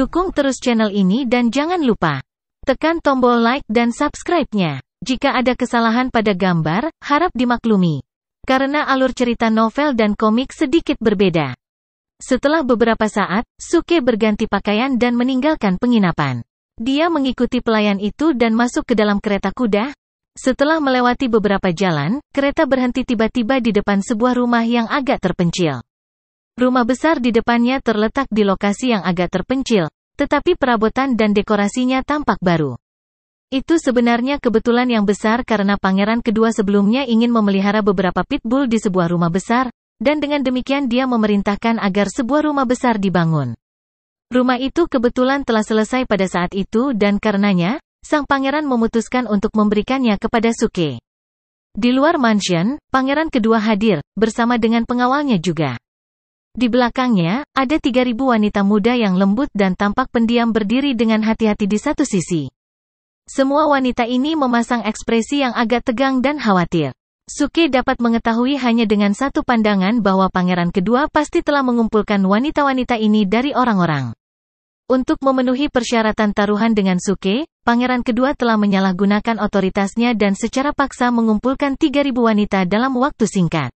Dukung terus channel ini dan jangan lupa tekan tombol like dan subscribe-nya. Jika ada kesalahan pada gambar, harap dimaklumi. Karena alur cerita novel dan komik sedikit berbeda. Setelah beberapa saat, Suke berganti pakaian dan meninggalkan penginapan. Dia mengikuti pelayan itu dan masuk ke dalam kereta kuda. Setelah melewati beberapa jalan, kereta berhenti tiba-tiba di depan sebuah rumah yang agak terpencil. Rumah besar di depannya terletak di lokasi yang agak terpencil, tetapi perabotan dan dekorasinya tampak baru. Itu sebenarnya kebetulan yang besar karena pangeran kedua sebelumnya ingin memelihara beberapa pitbull di sebuah rumah besar, dan dengan demikian dia memerintahkan agar sebuah rumah besar dibangun. Rumah itu kebetulan telah selesai pada saat itu dan karenanya, sang pangeran memutuskan untuk memberikannya kepada Suke. Di luar mansion, pangeran kedua hadir, bersama dengan pengawalnya juga. Di belakangnya, ada 3.000 wanita muda yang lembut dan tampak pendiam berdiri dengan hati-hati di satu sisi. Semua wanita ini memasang ekspresi yang agak tegang dan khawatir. Suke dapat mengetahui hanya dengan satu pandangan bahwa pangeran kedua pasti telah mengumpulkan wanita-wanita ini dari orang-orang. Untuk memenuhi persyaratan taruhan dengan Suke, pangeran kedua telah menyalahgunakan otoritasnya dan secara paksa mengumpulkan 3.000 wanita dalam waktu singkat.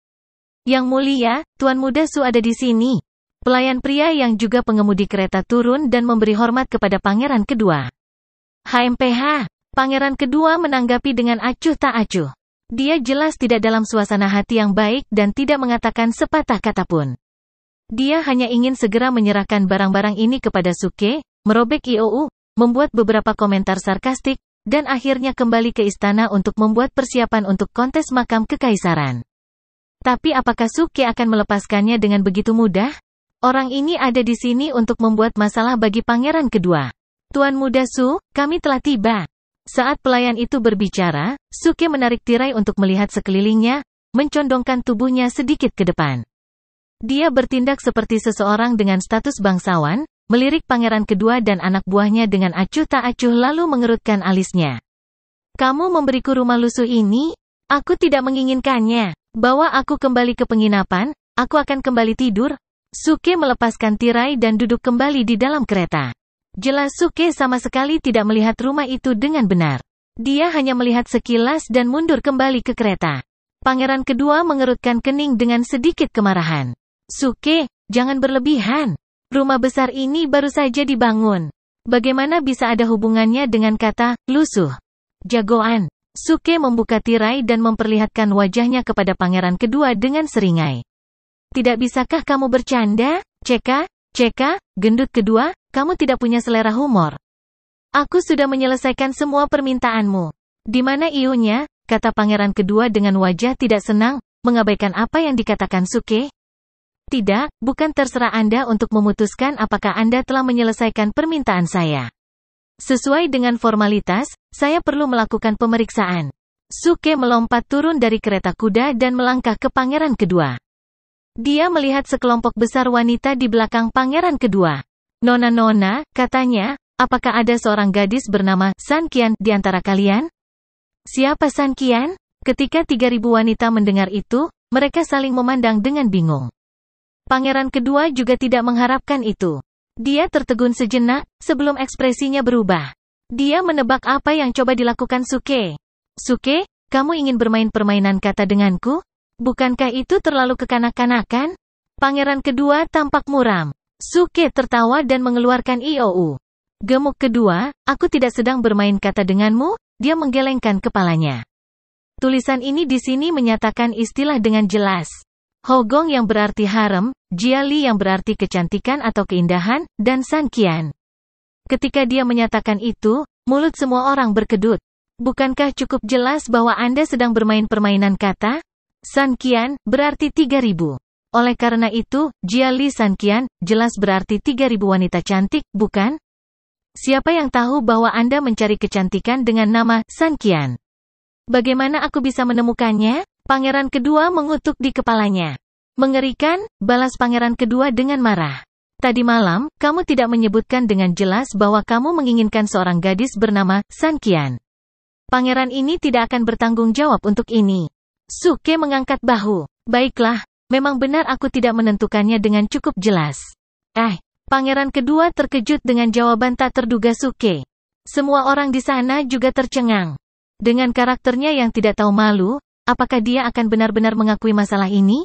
Yang mulia, Tuan Muda Su ada di sini. Pelayan pria yang juga pengemudi kereta turun dan memberi hormat kepada pangeran kedua. HMPH, pangeran kedua menanggapi dengan acuh tak acuh. Dia jelas tidak dalam suasana hati yang baik dan tidak mengatakan sepatah kata pun. Dia hanya ingin segera menyerahkan barang-barang ini kepada Suke, merobek IOU, membuat beberapa komentar sarkastik, dan akhirnya kembali ke istana untuk membuat persiapan untuk kontes makam kekaisaran. Tapi apakah Suke akan melepaskannya dengan begitu mudah? Orang ini ada di sini untuk membuat masalah bagi pangeran kedua. Tuan muda Su, kami telah tiba. Saat pelayan itu berbicara, Suke menarik tirai untuk melihat sekelilingnya, mencondongkan tubuhnya sedikit ke depan. Dia bertindak seperti seseorang dengan status bangsawan, melirik pangeran kedua dan anak buahnya dengan acuh tak acuh lalu mengerutkan alisnya. Kamu memberiku rumah lusuh ini? Aku tidak menginginkannya. Bawa aku kembali ke penginapan, aku akan kembali tidur. Suke melepaskan tirai dan duduk kembali di dalam kereta. Jelas Suke sama sekali tidak melihat rumah itu dengan benar. Dia hanya melihat sekilas dan mundur kembali ke kereta. Pangeran kedua mengerutkan kening dengan sedikit kemarahan. Suke, jangan berlebihan. Rumah besar ini baru saja dibangun. Bagaimana bisa ada hubungannya dengan kata lusuh? Jagoan, Suke membuka tirai dan memperlihatkan wajahnya kepada pangeran kedua dengan seringai. Tidak bisakah kamu bercanda, Ceka? Ceka, gendut kedua, kamu tidak punya selera humor. Aku sudah menyelesaikan semua permintaanmu. Di mana iunya? Kata pangeran kedua dengan wajah tidak senang, mengabaikan apa yang dikatakan Suke. Tidak, bukan terserah Anda untuk memutuskan apakah Anda telah menyelesaikan permintaan saya. Sesuai dengan formalitas, saya perlu melakukan pemeriksaan. Suke melompat turun dari kereta kuda dan melangkah ke pangeran kedua. Dia melihat sekelompok besar wanita di belakang pangeran kedua. Nona-nona, katanya, apakah ada seorang gadis bernama San Kian di antara kalian? Siapa San Kian? Ketika 3000 wanita mendengar itu, mereka saling memandang dengan bingung. Pangeran kedua juga tidak mengharapkan itu. Dia tertegun sejenak, sebelum ekspresinya berubah. Dia menebak apa yang coba dilakukan Suke. Suke, kamu ingin bermain permainan kata denganku? Bukankah itu terlalu kekanak-kanakan? Pangeran kedua tampak muram. Suke tertawa dan mengeluarkan IOU. Gemuk kedua, aku tidak sedang bermain kata denganmu, dia menggelengkan kepalanya. Tulisan ini di sini menyatakan istilah dengan jelas. Hogong yang berarti harem, Jiali yang berarti kecantikan atau keindahan, dan Sankian. Ketika dia menyatakan itu, mulut semua orang berkedut. Bukankah cukup jelas bahwa Anda sedang bermain permainan kata? Sankian berarti berarti 3000. Oleh karena itu, Jiali Sankian jelas berarti 3000 wanita cantik, bukan? Siapa yang tahu bahwa Anda mencari kecantikan dengan nama Sankian? Bagaimana aku bisa menemukannya? Pangeran kedua mengutuk di kepalanya. Mengerikan, balas pangeran kedua dengan marah. Tadi malam, kamu tidak menyebutkan dengan jelas bahwa kamu menginginkan seorang gadis bernama San Kian. Pangeran ini tidak akan bertanggung jawab untuk ini. Suke mengangkat bahu. Baiklah, memang benar aku tidak menentukannya dengan cukup jelas. Eh, pangeran kedua terkejut dengan jawaban tak terduga Suke. Semua orang di sana juga tercengang. Dengan karakternya yang tidak tahu malu, Apakah dia akan benar-benar mengakui masalah ini?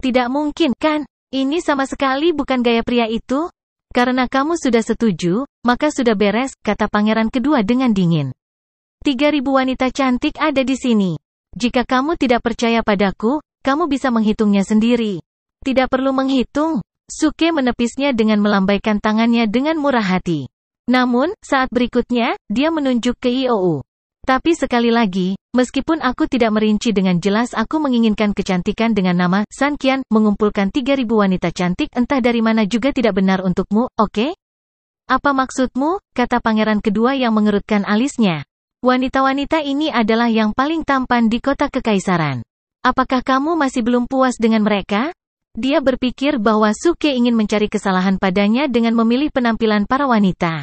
Tidak mungkin, kan? Ini sama sekali bukan gaya pria itu. Karena kamu sudah setuju, maka sudah beres, kata pangeran kedua dengan dingin. Tiga ribu wanita cantik ada di sini. Jika kamu tidak percaya padaku, kamu bisa menghitungnya sendiri. Tidak perlu menghitung. Suke menepisnya dengan melambaikan tangannya dengan murah hati. Namun, saat berikutnya, dia menunjuk ke IOU. Tapi sekali lagi, meskipun aku tidak merinci dengan jelas aku menginginkan kecantikan dengan nama San Kian, mengumpulkan 3000 wanita cantik entah dari mana juga tidak benar untukmu, oke? Okay? Apa maksudmu? kata pangeran kedua yang mengerutkan alisnya. Wanita-wanita ini adalah yang paling tampan di kota kekaisaran. Apakah kamu masih belum puas dengan mereka? Dia berpikir bahwa Suke ingin mencari kesalahan padanya dengan memilih penampilan para wanita.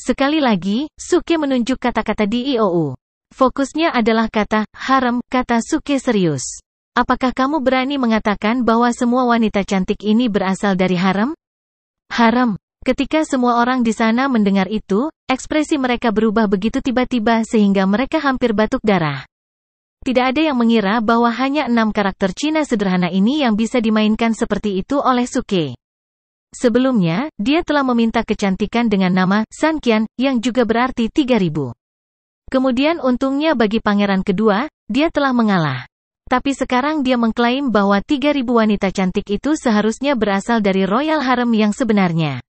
Sekali lagi, suke menunjuk kata-kata DIOU. Fokusnya adalah kata haram, kata suke serius. Apakah kamu berani mengatakan bahwa semua wanita cantik ini berasal dari haram? Haram. Ketika semua orang di sana mendengar itu, ekspresi mereka berubah begitu tiba-tiba sehingga mereka hampir batuk darah. Tidak ada yang mengira bahwa hanya enam karakter Cina sederhana ini yang bisa dimainkan seperti itu oleh Suke. Sebelumnya, dia telah meminta kecantikan dengan nama Sankian, yang juga berarti 3000. Kemudian untungnya bagi pangeran kedua, dia telah mengalah. Tapi sekarang dia mengklaim bahwa 3000 wanita cantik itu seharusnya berasal dari Royal Harem yang sebenarnya.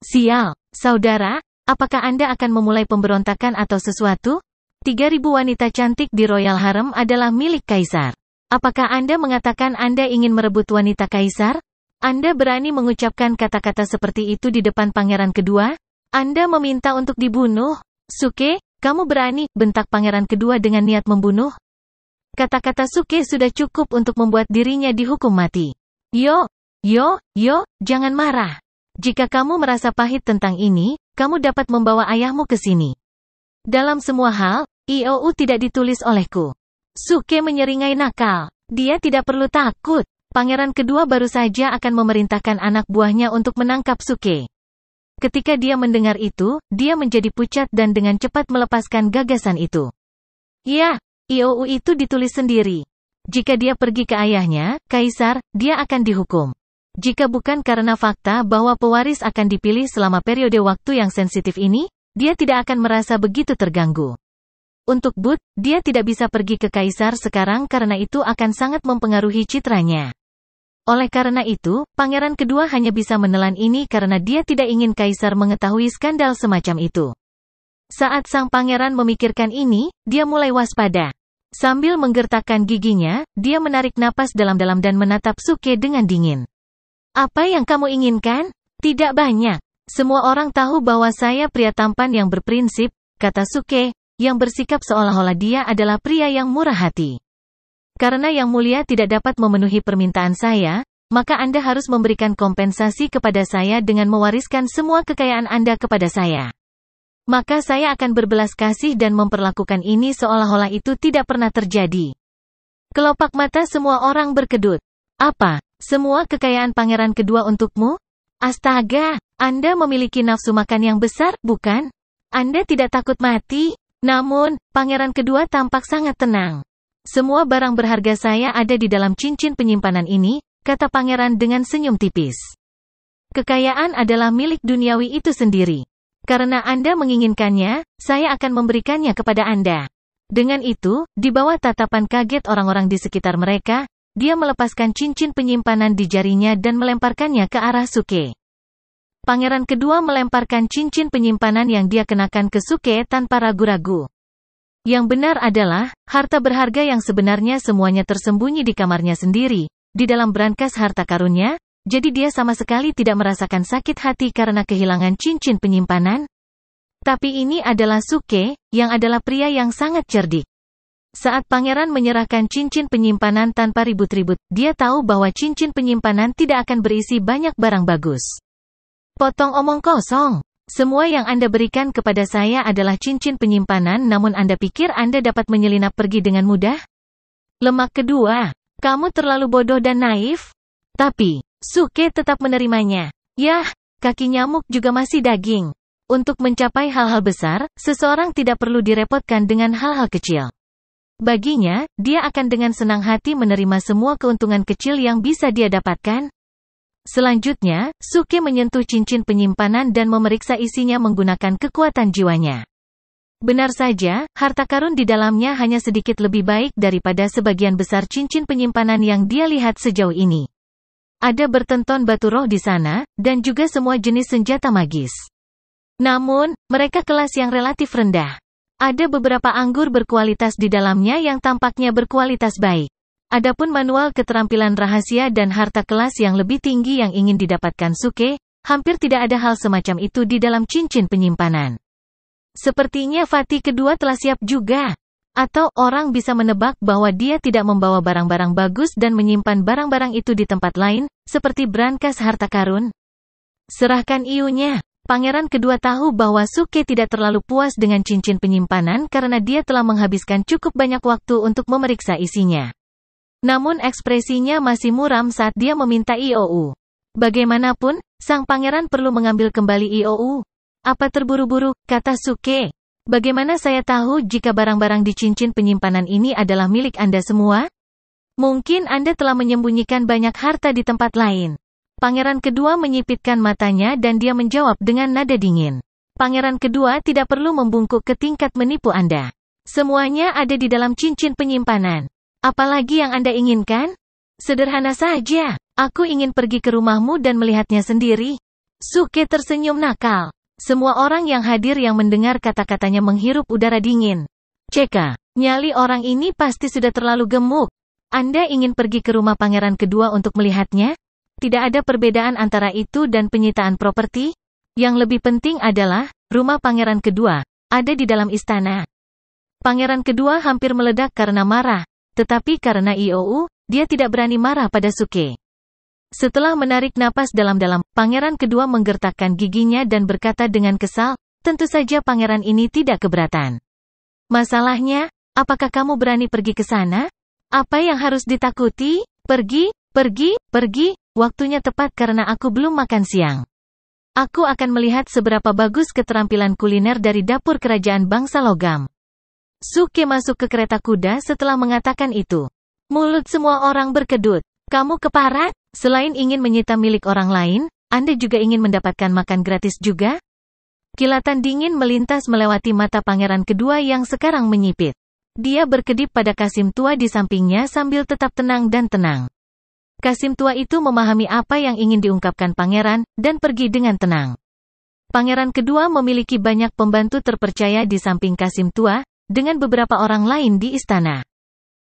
Sial, saudara, apakah Anda akan memulai pemberontakan atau sesuatu? 3000 wanita cantik di Royal Harem adalah milik kaisar. Apakah Anda mengatakan Anda ingin merebut wanita kaisar? Anda berani mengucapkan kata-kata seperti itu di depan pangeran kedua? Anda meminta untuk dibunuh? Suke, kamu berani, bentak pangeran kedua dengan niat membunuh? Kata-kata Suke sudah cukup untuk membuat dirinya dihukum mati. Yo, yo, yo, jangan marah. Jika kamu merasa pahit tentang ini, kamu dapat membawa ayahmu ke sini. Dalam semua hal, IOU tidak ditulis olehku. Suke menyeringai nakal. Dia tidak perlu takut pangeran kedua baru saja akan memerintahkan anak buahnya untuk menangkap Suke. Ketika dia mendengar itu, dia menjadi pucat dan dengan cepat melepaskan gagasan itu. Ya, IOU itu ditulis sendiri. Jika dia pergi ke ayahnya, Kaisar, dia akan dihukum. Jika bukan karena fakta bahwa pewaris akan dipilih selama periode waktu yang sensitif ini, dia tidak akan merasa begitu terganggu. Untuk Bud, dia tidak bisa pergi ke Kaisar sekarang karena itu akan sangat mempengaruhi citranya. Oleh karena itu, pangeran kedua hanya bisa menelan ini karena dia tidak ingin kaisar mengetahui skandal semacam itu. Saat sang pangeran memikirkan ini, dia mulai waspada. Sambil menggertakkan giginya, dia menarik napas dalam-dalam dan menatap Suke dengan dingin. Apa yang kamu inginkan? Tidak banyak. Semua orang tahu bahwa saya pria tampan yang berprinsip, kata Suke, yang bersikap seolah-olah dia adalah pria yang murah hati. Karena Yang Mulia tidak dapat memenuhi permintaan saya, maka Anda harus memberikan kompensasi kepada saya dengan mewariskan semua kekayaan Anda kepada saya. Maka saya akan berbelas kasih dan memperlakukan ini seolah-olah itu tidak pernah terjadi. Kelopak mata semua orang berkedut. Apa? Semua kekayaan pangeran kedua untukmu? Astaga, Anda memiliki nafsu makan yang besar, bukan? Anda tidak takut mati? Namun, pangeran kedua tampak sangat tenang. Semua barang berharga saya ada di dalam cincin penyimpanan ini, kata pangeran dengan senyum tipis. Kekayaan adalah milik duniawi itu sendiri. Karena Anda menginginkannya, saya akan memberikannya kepada Anda. Dengan itu, di bawah tatapan kaget orang-orang di sekitar mereka, dia melepaskan cincin penyimpanan di jarinya dan melemparkannya ke arah Suke. Pangeran kedua melemparkan cincin penyimpanan yang dia kenakan ke Suke tanpa ragu-ragu. Yang benar adalah, harta berharga yang sebenarnya semuanya tersembunyi di kamarnya sendiri, di dalam berangkas harta karunnya, jadi dia sama sekali tidak merasakan sakit hati karena kehilangan cincin penyimpanan. Tapi ini adalah Suke, yang adalah pria yang sangat cerdik. Saat pangeran menyerahkan cincin penyimpanan tanpa ribut-ribut, dia tahu bahwa cincin penyimpanan tidak akan berisi banyak barang bagus. Potong omong kosong, semua yang Anda berikan kepada saya adalah cincin penyimpanan namun Anda pikir Anda dapat menyelinap pergi dengan mudah? Lemak kedua, kamu terlalu bodoh dan naif. Tapi, Suke tetap menerimanya. Yah, kaki nyamuk juga masih daging. Untuk mencapai hal-hal besar, seseorang tidak perlu direpotkan dengan hal-hal kecil. Baginya, dia akan dengan senang hati menerima semua keuntungan kecil yang bisa dia dapatkan, Selanjutnya, Suki menyentuh cincin penyimpanan dan memeriksa isinya menggunakan kekuatan jiwanya. Benar saja, harta karun di dalamnya hanya sedikit lebih baik daripada sebagian besar cincin penyimpanan yang dia lihat sejauh ini. Ada bertenton batu roh di sana, dan juga semua jenis senjata magis. Namun, mereka kelas yang relatif rendah. Ada beberapa anggur berkualitas di dalamnya yang tampaknya berkualitas baik. Adapun manual keterampilan rahasia dan harta kelas yang lebih tinggi yang ingin didapatkan Suke, hampir tidak ada hal semacam itu di dalam cincin penyimpanan. Sepertinya Fatih kedua telah siap juga. Atau orang bisa menebak bahwa dia tidak membawa barang-barang bagus dan menyimpan barang-barang itu di tempat lain, seperti brankas harta karun. Serahkan iunya. Pangeran kedua tahu bahwa Suke tidak terlalu puas dengan cincin penyimpanan karena dia telah menghabiskan cukup banyak waktu untuk memeriksa isinya. Namun ekspresinya masih muram saat dia meminta IOU. Bagaimanapun, sang pangeran perlu mengambil kembali IOU. Apa terburu-buru, kata Suke. Bagaimana saya tahu jika barang-barang di cincin penyimpanan ini adalah milik Anda semua? Mungkin Anda telah menyembunyikan banyak harta di tempat lain. Pangeran kedua menyipitkan matanya dan dia menjawab dengan nada dingin. Pangeran kedua tidak perlu membungkuk ke tingkat menipu Anda. Semuanya ada di dalam cincin penyimpanan. Apalagi yang Anda inginkan? Sederhana saja, aku ingin pergi ke rumahmu dan melihatnya sendiri. Suke tersenyum nakal. Semua orang yang hadir yang mendengar kata-katanya menghirup udara dingin. Ceka, nyali orang ini pasti sudah terlalu gemuk. Anda ingin pergi ke rumah pangeran kedua untuk melihatnya? Tidak ada perbedaan antara itu dan penyitaan properti. Yang lebih penting adalah, rumah pangeran kedua, ada di dalam istana. Pangeran kedua hampir meledak karena marah, tetapi karena IOU, dia tidak berani marah pada Suke. Setelah menarik napas dalam-dalam, pangeran kedua menggertakkan giginya dan berkata dengan kesal, tentu saja pangeran ini tidak keberatan. Masalahnya, apakah kamu berani pergi ke sana? Apa yang harus ditakuti? Pergi, pergi, pergi, waktunya tepat karena aku belum makan siang. Aku akan melihat seberapa bagus keterampilan kuliner dari dapur kerajaan bangsa logam. Suke masuk ke kereta kuda setelah mengatakan itu. Mulut semua orang berkedut. Kamu keparat? Selain ingin menyita milik orang lain, Anda juga ingin mendapatkan makan gratis juga? Kilatan dingin melintas melewati mata pangeran kedua yang sekarang menyipit. Dia berkedip pada Kasim tua di sampingnya sambil tetap tenang dan tenang. Kasim tua itu memahami apa yang ingin diungkapkan pangeran, dan pergi dengan tenang. Pangeran kedua memiliki banyak pembantu terpercaya di samping Kasim tua, dengan beberapa orang lain di istana.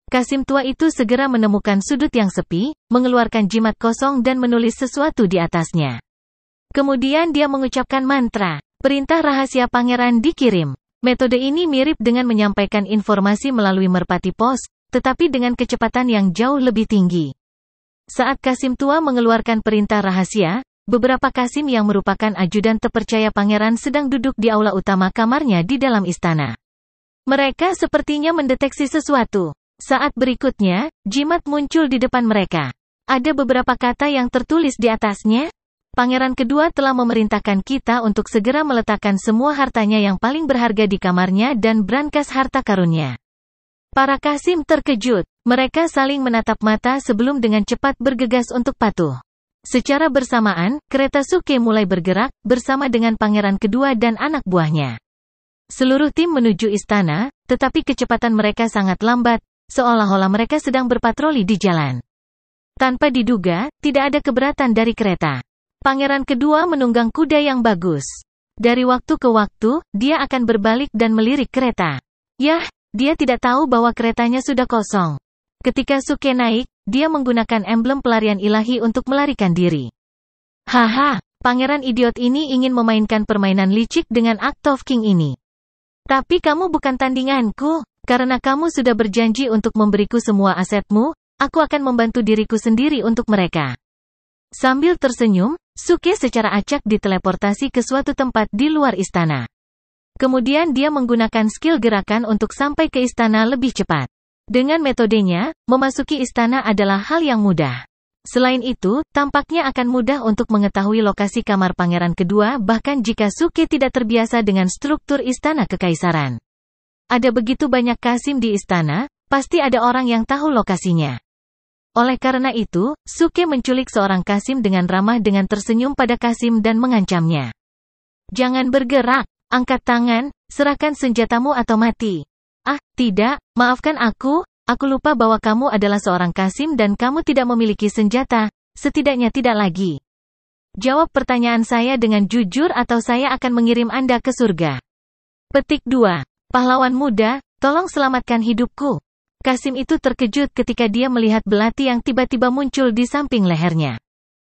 Kasim tua itu segera menemukan sudut yang sepi, mengeluarkan jimat kosong dan menulis sesuatu di atasnya. Kemudian dia mengucapkan mantra, perintah rahasia pangeran dikirim. Metode ini mirip dengan menyampaikan informasi melalui merpati pos, tetapi dengan kecepatan yang jauh lebih tinggi. Saat Kasim tua mengeluarkan perintah rahasia, beberapa Kasim yang merupakan ajudan terpercaya pangeran sedang duduk di aula utama kamarnya di dalam istana. Mereka sepertinya mendeteksi sesuatu. Saat berikutnya, jimat muncul di depan mereka. Ada beberapa kata yang tertulis di atasnya. Pangeran kedua telah memerintahkan kita untuk segera meletakkan semua hartanya yang paling berharga di kamarnya dan brankas harta karunnya. Para Kasim terkejut. Mereka saling menatap mata sebelum dengan cepat bergegas untuk patuh. Secara bersamaan, kereta Suke mulai bergerak, bersama dengan pangeran kedua dan anak buahnya. Seluruh tim menuju istana, tetapi kecepatan mereka sangat lambat, seolah-olah mereka sedang berpatroli di jalan. Tanpa diduga, tidak ada keberatan dari kereta. Pangeran kedua menunggang kuda yang bagus. Dari waktu ke waktu, dia akan berbalik dan melirik kereta. Yah, dia tidak tahu bahwa keretanya sudah kosong. Ketika Suke naik, dia menggunakan emblem pelarian ilahi untuk melarikan diri. Haha, pangeran idiot ini ingin memainkan permainan licik dengan Act of King ini. Tapi kamu bukan tandinganku. Karena kamu sudah berjanji untuk memberiku semua asetmu, aku akan membantu diriku sendiri untuk mereka. Sambil tersenyum, Suke secara acak diteleportasi ke suatu tempat di luar istana. Kemudian dia menggunakan skill gerakan untuk sampai ke istana lebih cepat. Dengan metodenya, memasuki istana adalah hal yang mudah. Selain itu, tampaknya akan mudah untuk mengetahui lokasi kamar pangeran kedua bahkan jika Suke tidak terbiasa dengan struktur istana kekaisaran. Ada begitu banyak kasim di istana, pasti ada orang yang tahu lokasinya. Oleh karena itu, Suke menculik seorang kasim dengan ramah dengan tersenyum pada kasim dan mengancamnya. Jangan bergerak, angkat tangan, serahkan senjatamu atau mati. Ah, tidak, maafkan aku, Aku lupa bahwa kamu adalah seorang Kasim dan kamu tidak memiliki senjata, setidaknya tidak lagi. Jawab pertanyaan saya dengan jujur atau saya akan mengirim Anda ke surga. Petik 2. Pahlawan muda, tolong selamatkan hidupku. Kasim itu terkejut ketika dia melihat belati yang tiba-tiba muncul di samping lehernya.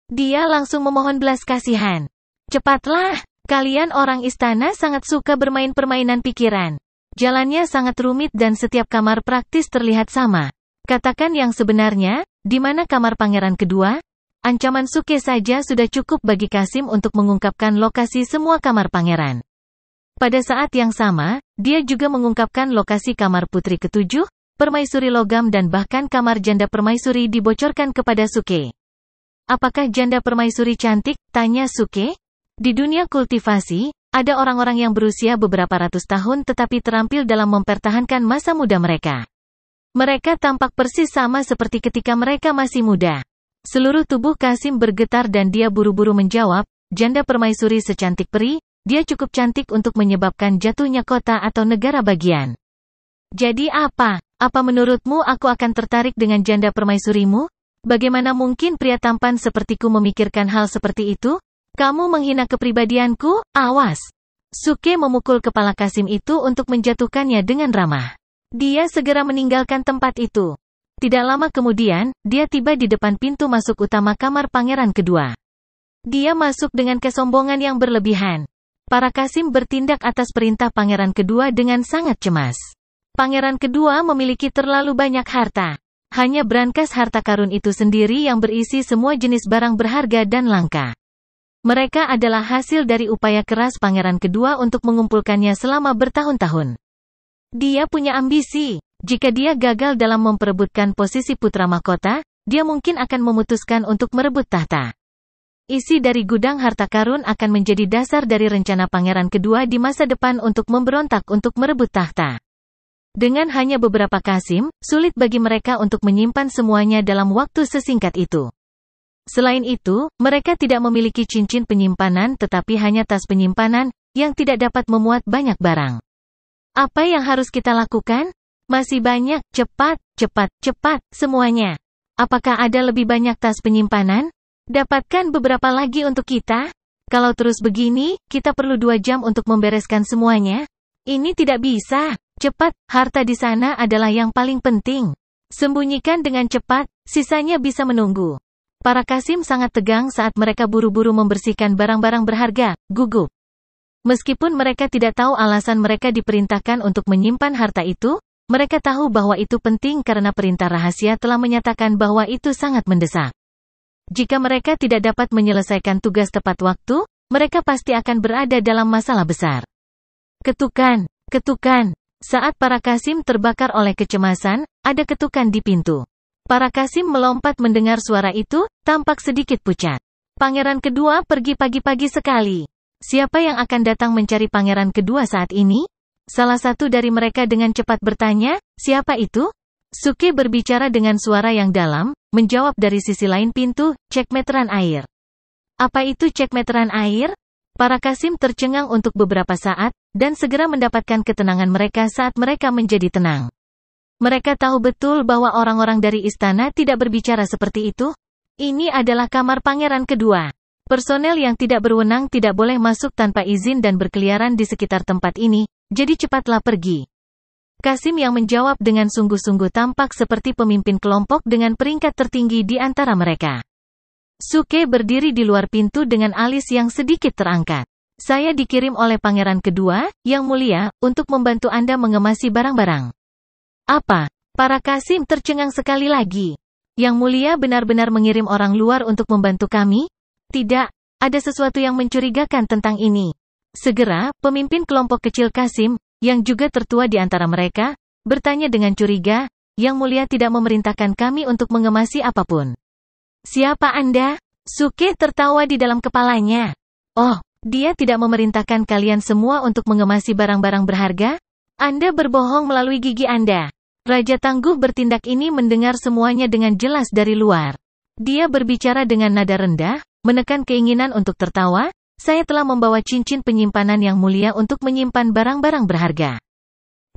Dia langsung memohon belas kasihan. Cepatlah, kalian orang istana sangat suka bermain permainan pikiran. Jalannya sangat rumit dan setiap kamar praktis terlihat sama. Katakan yang sebenarnya, di mana kamar pangeran kedua? Ancaman Suke saja sudah cukup bagi Kasim untuk mengungkapkan lokasi semua kamar pangeran. Pada saat yang sama, dia juga mengungkapkan lokasi kamar putri ketujuh, permaisuri logam dan bahkan kamar janda permaisuri dibocorkan kepada Suke. Apakah janda permaisuri cantik? Tanya Suke. Di dunia kultivasi, ada orang-orang yang berusia beberapa ratus tahun tetapi terampil dalam mempertahankan masa muda mereka. Mereka tampak persis sama seperti ketika mereka masih muda. Seluruh tubuh Kasim bergetar dan dia buru-buru menjawab, janda permaisuri secantik peri, dia cukup cantik untuk menyebabkan jatuhnya kota atau negara bagian. Jadi apa? Apa menurutmu aku akan tertarik dengan janda permaisurimu? Bagaimana mungkin pria tampan sepertiku memikirkan hal seperti itu? Kamu menghina kepribadianku, awas. Suke memukul kepala Kasim itu untuk menjatuhkannya dengan ramah. Dia segera meninggalkan tempat itu. Tidak lama kemudian, dia tiba di depan pintu masuk utama kamar pangeran kedua. Dia masuk dengan kesombongan yang berlebihan. Para Kasim bertindak atas perintah pangeran kedua dengan sangat cemas. Pangeran kedua memiliki terlalu banyak harta. Hanya brankas harta karun itu sendiri yang berisi semua jenis barang berharga dan langka. Mereka adalah hasil dari upaya keras pangeran kedua untuk mengumpulkannya selama bertahun-tahun. Dia punya ambisi. Jika dia gagal dalam memperebutkan posisi putra mahkota, dia mungkin akan memutuskan untuk merebut tahta. Isi dari gudang harta karun akan menjadi dasar dari rencana pangeran kedua di masa depan untuk memberontak untuk merebut tahta. Dengan hanya beberapa kasim, sulit bagi mereka untuk menyimpan semuanya dalam waktu sesingkat itu. Selain itu, mereka tidak memiliki cincin penyimpanan tetapi hanya tas penyimpanan, yang tidak dapat memuat banyak barang. Apa yang harus kita lakukan? Masih banyak, cepat, cepat, cepat, semuanya. Apakah ada lebih banyak tas penyimpanan? Dapatkan beberapa lagi untuk kita? Kalau terus begini, kita perlu dua jam untuk membereskan semuanya. Ini tidak bisa. Cepat, harta di sana adalah yang paling penting. Sembunyikan dengan cepat, sisanya bisa menunggu. Para Kasim sangat tegang saat mereka buru-buru membersihkan barang-barang berharga, gugup. Meskipun mereka tidak tahu alasan mereka diperintahkan untuk menyimpan harta itu, mereka tahu bahwa itu penting karena perintah rahasia telah menyatakan bahwa itu sangat mendesak. Jika mereka tidak dapat menyelesaikan tugas tepat waktu, mereka pasti akan berada dalam masalah besar. Ketukan, ketukan. Saat para Kasim terbakar oleh kecemasan, ada ketukan di pintu. Para Kasim melompat mendengar suara itu, tampak sedikit pucat. Pangeran kedua pergi pagi-pagi sekali. Siapa yang akan datang mencari pangeran kedua saat ini? Salah satu dari mereka dengan cepat bertanya, siapa itu? Suke berbicara dengan suara yang dalam, menjawab dari sisi lain pintu, cek meteran air. Apa itu cek meteran air? Para Kasim tercengang untuk beberapa saat, dan segera mendapatkan ketenangan mereka saat mereka menjadi tenang. Mereka tahu betul bahwa orang-orang dari istana tidak berbicara seperti itu. Ini adalah kamar pangeran kedua. Personel yang tidak berwenang tidak boleh masuk tanpa izin dan berkeliaran di sekitar tempat ini, jadi cepatlah pergi. Kasim yang menjawab dengan sungguh-sungguh tampak seperti pemimpin kelompok dengan peringkat tertinggi di antara mereka. Suke berdiri di luar pintu dengan alis yang sedikit terangkat. Saya dikirim oleh pangeran kedua, yang mulia, untuk membantu Anda mengemasi barang-barang. Apa? Para Kasim tercengang sekali lagi. Yang mulia benar-benar mengirim orang luar untuk membantu kami? Tidak, ada sesuatu yang mencurigakan tentang ini. Segera, pemimpin kelompok kecil Kasim, yang juga tertua di antara mereka, bertanya dengan curiga, Yang Mulia tidak memerintahkan kami untuk mengemasi apapun. Siapa Anda? Suke tertawa di dalam kepalanya. Oh, dia tidak memerintahkan kalian semua untuk mengemasi barang-barang berharga? Anda berbohong melalui gigi Anda. Raja tangguh bertindak ini mendengar semuanya dengan jelas dari luar. Dia berbicara dengan nada rendah, menekan keinginan untuk tertawa, saya telah membawa cincin penyimpanan yang mulia untuk menyimpan barang-barang berharga.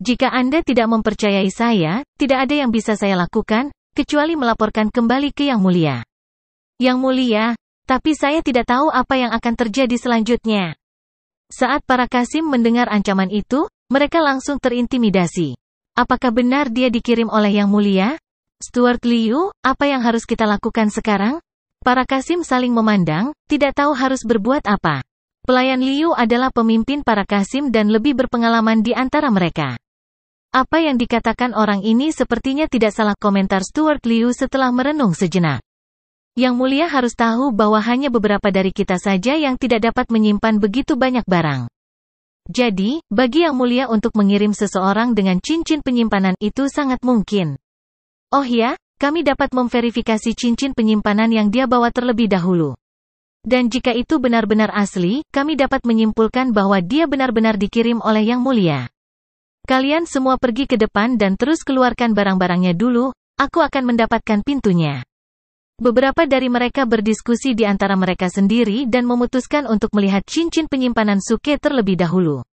Jika Anda tidak mempercayai saya, tidak ada yang bisa saya lakukan, kecuali melaporkan kembali ke Yang Mulia. Yang Mulia, tapi saya tidak tahu apa yang akan terjadi selanjutnya. Saat para Kasim mendengar ancaman itu, mereka langsung terintimidasi. Apakah benar dia dikirim oleh Yang Mulia? Stuart Liu, apa yang harus kita lakukan sekarang? Para Kasim saling memandang, tidak tahu harus berbuat apa. Pelayan Liu adalah pemimpin para Kasim dan lebih berpengalaman di antara mereka. Apa yang dikatakan orang ini sepertinya tidak salah komentar Stuart Liu setelah merenung sejenak. Yang mulia harus tahu bahwa hanya beberapa dari kita saja yang tidak dapat menyimpan begitu banyak barang. Jadi, bagi yang mulia untuk mengirim seseorang dengan cincin penyimpanan itu sangat mungkin. Oh ya, kami dapat memverifikasi cincin penyimpanan yang dia bawa terlebih dahulu. Dan jika itu benar-benar asli, kami dapat menyimpulkan bahwa dia benar-benar dikirim oleh yang mulia. Kalian semua pergi ke depan dan terus keluarkan barang-barangnya dulu, aku akan mendapatkan pintunya. Beberapa dari mereka berdiskusi di antara mereka sendiri dan memutuskan untuk melihat cincin penyimpanan Suke terlebih dahulu.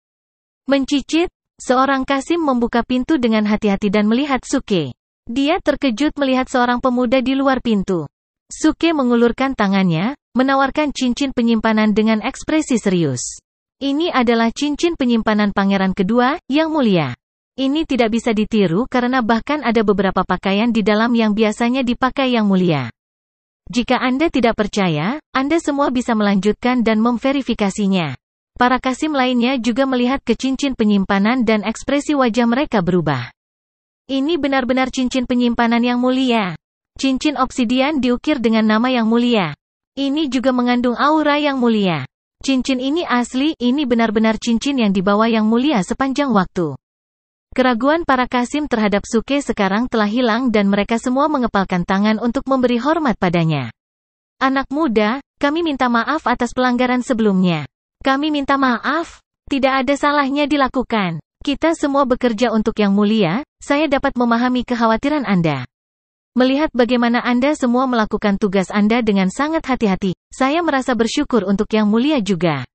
Mencicit, seorang Kasim membuka pintu dengan hati-hati dan melihat Suke. Dia terkejut melihat seorang pemuda di luar pintu. Suke mengulurkan tangannya, menawarkan cincin penyimpanan dengan ekspresi serius. Ini adalah cincin penyimpanan pangeran kedua, yang mulia. Ini tidak bisa ditiru karena bahkan ada beberapa pakaian di dalam yang biasanya dipakai yang mulia. Jika Anda tidak percaya, Anda semua bisa melanjutkan dan memverifikasinya. Para kasim lainnya juga melihat ke cincin penyimpanan dan ekspresi wajah mereka berubah. Ini benar-benar cincin penyimpanan yang mulia. Cincin obsidian diukir dengan nama yang mulia. Ini juga mengandung aura yang mulia. Cincin ini asli, ini benar-benar cincin yang dibawa yang mulia sepanjang waktu. Keraguan para Kasim terhadap Suke sekarang telah hilang dan mereka semua mengepalkan tangan untuk memberi hormat padanya. Anak muda, kami minta maaf atas pelanggaran sebelumnya. Kami minta maaf, tidak ada salahnya dilakukan. Kita semua bekerja untuk yang mulia, saya dapat memahami kekhawatiran Anda. Melihat bagaimana Anda semua melakukan tugas Anda dengan sangat hati-hati, saya merasa bersyukur untuk yang mulia juga.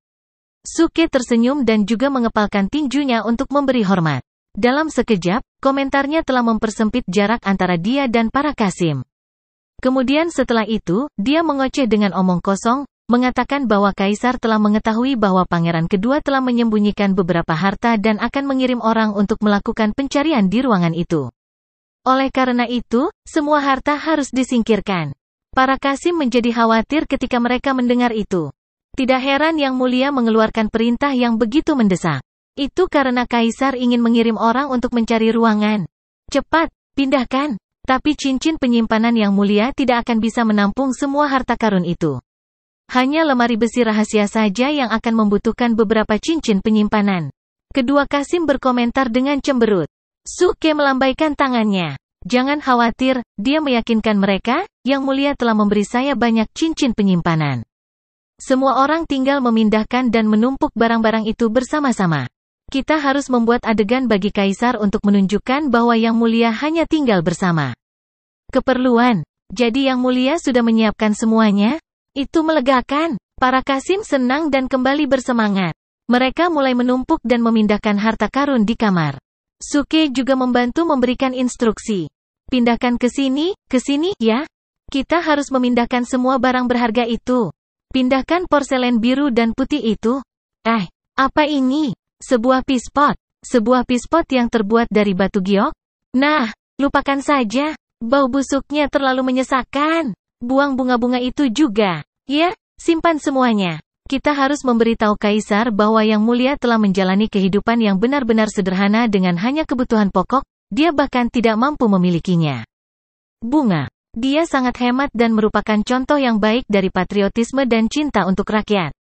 Suke tersenyum dan juga mengepalkan tinjunya untuk memberi hormat. Dalam sekejap, komentarnya telah mempersempit jarak antara dia dan para Kasim. Kemudian setelah itu, dia mengoceh dengan omong kosong, mengatakan bahwa Kaisar telah mengetahui bahwa pangeran kedua telah menyembunyikan beberapa harta dan akan mengirim orang untuk melakukan pencarian di ruangan itu. Oleh karena itu, semua harta harus disingkirkan. Para Kasim menjadi khawatir ketika mereka mendengar itu. Tidak heran Yang Mulia mengeluarkan perintah yang begitu mendesak. Itu karena kaisar ingin mengirim orang untuk mencari ruangan. Cepat, pindahkan. Tapi cincin penyimpanan yang mulia tidak akan bisa menampung semua harta karun itu. Hanya lemari besi rahasia saja yang akan membutuhkan beberapa cincin penyimpanan. Kedua Kasim berkomentar dengan cemberut. Suke melambaikan tangannya. Jangan khawatir, dia meyakinkan mereka, yang mulia telah memberi saya banyak cincin penyimpanan. Semua orang tinggal memindahkan dan menumpuk barang-barang itu bersama-sama. Kita harus membuat adegan bagi kaisar untuk menunjukkan bahwa yang mulia hanya tinggal bersama. Keperluan. Jadi yang mulia sudah menyiapkan semuanya? Itu melegakan. Para Kasim senang dan kembali bersemangat. Mereka mulai menumpuk dan memindahkan harta karun di kamar. Suke juga membantu memberikan instruksi. Pindahkan ke sini, ke sini, ya. Kita harus memindahkan semua barang berharga itu. Pindahkan porselen biru dan putih itu. Eh, apa ini? Sebuah pispot. Sebuah pispot yang terbuat dari batu giok? Nah, lupakan saja. Bau busuknya terlalu menyesakkan. Buang bunga-bunga itu juga. Ya, simpan semuanya. Kita harus memberitahu Kaisar bahwa Yang Mulia telah menjalani kehidupan yang benar-benar sederhana dengan hanya kebutuhan pokok, dia bahkan tidak mampu memilikinya. Bunga. Dia sangat hemat dan merupakan contoh yang baik dari patriotisme dan cinta untuk rakyat.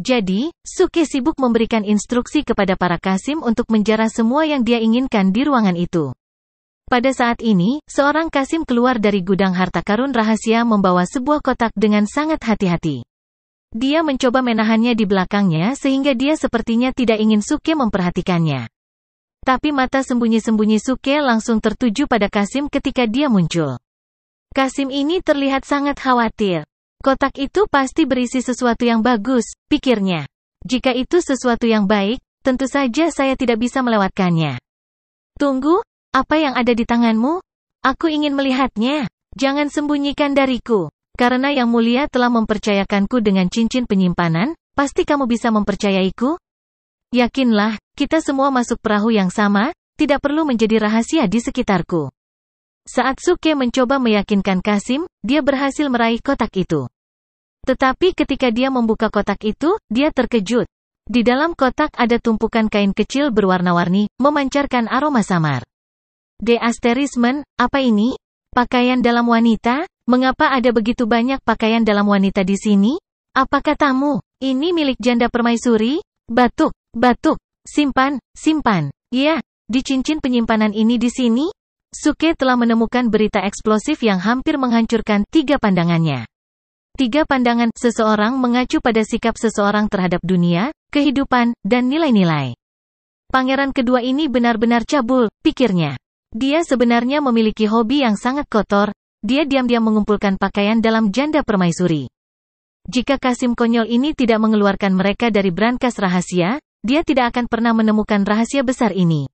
Jadi, Suke sibuk memberikan instruksi kepada para Kasim untuk menjarah semua yang dia inginkan di ruangan itu. Pada saat ini, seorang Kasim keluar dari gudang harta karun rahasia membawa sebuah kotak dengan sangat hati-hati. Dia mencoba menahannya di belakangnya sehingga dia sepertinya tidak ingin Suke memperhatikannya. Tapi mata sembunyi-sembunyi Suke langsung tertuju pada Kasim ketika dia muncul. Kasim ini terlihat sangat khawatir. Kotak itu pasti berisi sesuatu yang bagus, pikirnya. Jika itu sesuatu yang baik, tentu saja saya tidak bisa melewatkannya. Tunggu, apa yang ada di tanganmu? Aku ingin melihatnya. Jangan sembunyikan dariku. Karena Yang Mulia telah mempercayakanku dengan cincin penyimpanan, pasti kamu bisa mempercayaiku? Yakinlah, kita semua masuk perahu yang sama, tidak perlu menjadi rahasia di sekitarku. Saat Suke mencoba meyakinkan Kasim, dia berhasil meraih kotak itu. Tetapi ketika dia membuka kotak itu, dia terkejut. Di dalam kotak ada tumpukan kain kecil berwarna-warni, memancarkan aroma samar. De asterismen, apa ini? Pakaian dalam wanita? Mengapa ada begitu banyak pakaian dalam wanita di sini? Apakah tamu? Ini milik janda permaisuri? Batuk, batuk, simpan, simpan. Ya, di cincin penyimpanan ini di sini, Suke telah menemukan berita eksplosif yang hampir menghancurkan tiga pandangannya. Tiga pandangan seseorang mengacu pada sikap seseorang terhadap dunia, kehidupan, dan nilai-nilai. Pangeran kedua ini benar-benar cabul, pikirnya. Dia sebenarnya memiliki hobi yang sangat kotor, dia diam-diam mengumpulkan pakaian dalam janda permaisuri. Jika Kasim konyol ini tidak mengeluarkan mereka dari brankas rahasia, dia tidak akan pernah menemukan rahasia besar ini.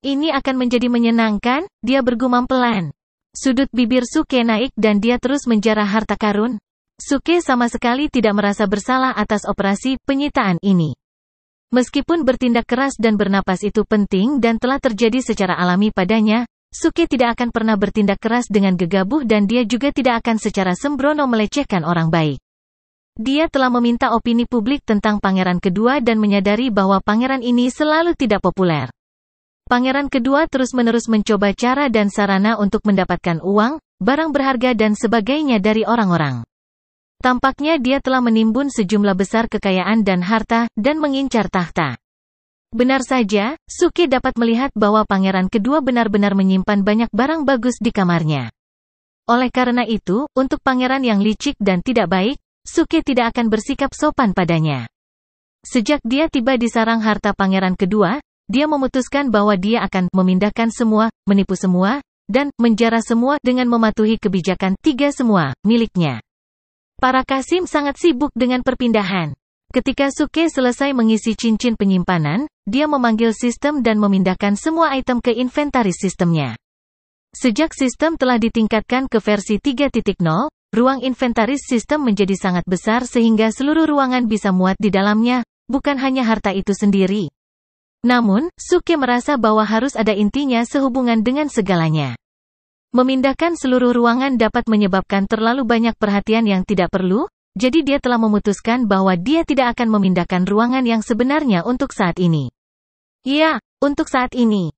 Ini akan menjadi menyenangkan, dia bergumam pelan. Sudut bibir Suke naik dan dia terus menjarah harta karun. Suke sama sekali tidak merasa bersalah atas operasi penyitaan ini. Meskipun bertindak keras dan bernapas itu penting dan telah terjadi secara alami padanya, Suke tidak akan pernah bertindak keras dengan gegabah dan dia juga tidak akan secara sembrono melecehkan orang baik. Dia telah meminta opini publik tentang pangeran kedua dan menyadari bahwa pangeran ini selalu tidak populer. Pangeran kedua terus-menerus mencoba cara dan sarana untuk mendapatkan uang, barang berharga dan sebagainya dari orang-orang. Tampaknya dia telah menimbun sejumlah besar kekayaan dan harta, dan mengincar tahta. Benar saja, Suki dapat melihat bahwa pangeran kedua benar-benar menyimpan banyak barang bagus di kamarnya. Oleh karena itu, untuk pangeran yang licik dan tidak baik, Suki tidak akan bersikap sopan padanya. Sejak dia tiba di sarang harta pangeran kedua, dia memutuskan bahwa dia akan memindahkan semua, menipu semua, dan menjara semua dengan mematuhi kebijakan tiga semua miliknya. Para Kasim sangat sibuk dengan perpindahan. Ketika Suke selesai mengisi cincin penyimpanan, dia memanggil sistem dan memindahkan semua item ke inventaris sistemnya. Sejak sistem telah ditingkatkan ke versi 3.0, ruang inventaris sistem menjadi sangat besar sehingga seluruh ruangan bisa muat di dalamnya, bukan hanya harta itu sendiri. Namun, Suke merasa bahwa harus ada intinya sehubungan dengan segalanya. Memindahkan seluruh ruangan dapat menyebabkan terlalu banyak perhatian yang tidak perlu, jadi dia telah memutuskan bahwa dia tidak akan memindahkan ruangan yang sebenarnya untuk saat ini. Ya, untuk saat ini.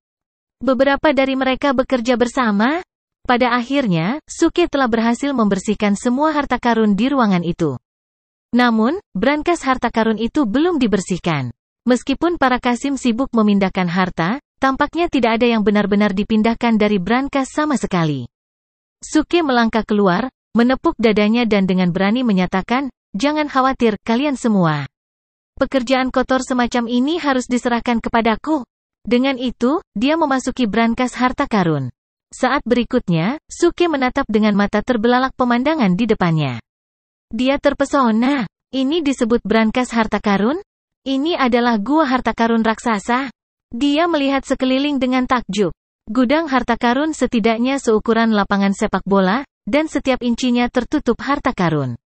Beberapa dari mereka bekerja bersama. Pada akhirnya, Suke telah berhasil membersihkan semua harta karun di ruangan itu. Namun, brankas harta karun itu belum dibersihkan. Meskipun para Kasim sibuk memindahkan harta, tampaknya tidak ada yang benar-benar dipindahkan dari brankas sama sekali. Suke melangkah keluar, menepuk dadanya dan dengan berani menyatakan, jangan khawatir kalian semua. Pekerjaan kotor semacam ini harus diserahkan kepadaku. Dengan itu, dia memasuki brankas harta karun. Saat berikutnya, Suke menatap dengan mata terbelalak pemandangan di depannya. Dia terpesona. Ini disebut brankas harta karun? Ini adalah gua harta karun raksasa. Dia melihat sekeliling dengan takjub. Gudang harta karun setidaknya seukuran lapangan sepak bola, dan setiap incinya tertutup harta karun.